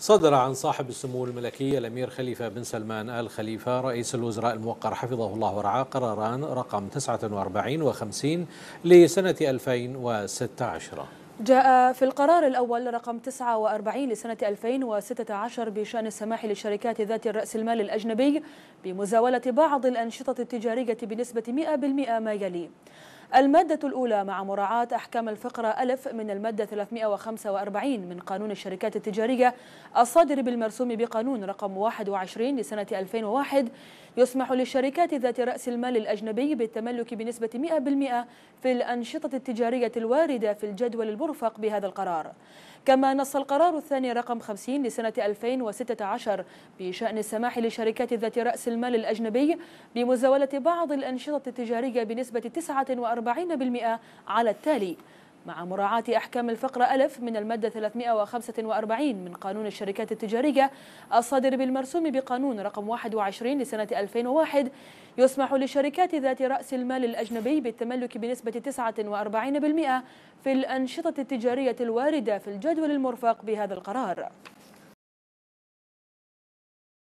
صدر عن صاحب السمو الملكي الأمير خليفة بن سلمان آل خليفة رئيس الوزراء الموقر حفظه الله ورعاه قراران رقم 49 و50 لسنة 2016 جاء في القرار الأول رقم 49 لسنة 2016 بشأن السماح للشركات ذات الرأس المال الأجنبي بمزاولة بعض الأنشطة التجارية بنسبة 100% ما يلي المادة الأولى مع مراعاة أحكام الفقرة ألف من المادة 345 من قانون الشركات التجارية الصادر بالمرسوم بقانون رقم 21 لسنة 2001 يسمح للشركات ذات رأس المال الأجنبي بالتملك بنسبة 100% في الأنشطة التجارية الواردة في الجدول المرفق بهذا القرار كما نص القرار الثاني رقم 50 لسنة 2016 بشأن السماح لشركات ذات رأس المال الأجنبي بمزاولة بعض الأنشطة التجارية بنسبة 49 40% على التالي مع مراعاة أحكام الفقرة ألف من المادة 345 من قانون الشركات التجارية الصادر بالمرسوم بقانون رقم 21 لسنة 2001 يسمح للشركات ذات رأس المال الأجنبي بالتملك بنسبة 49% في الأنشطة التجارية الواردة في الجدول المرفق بهذا القرار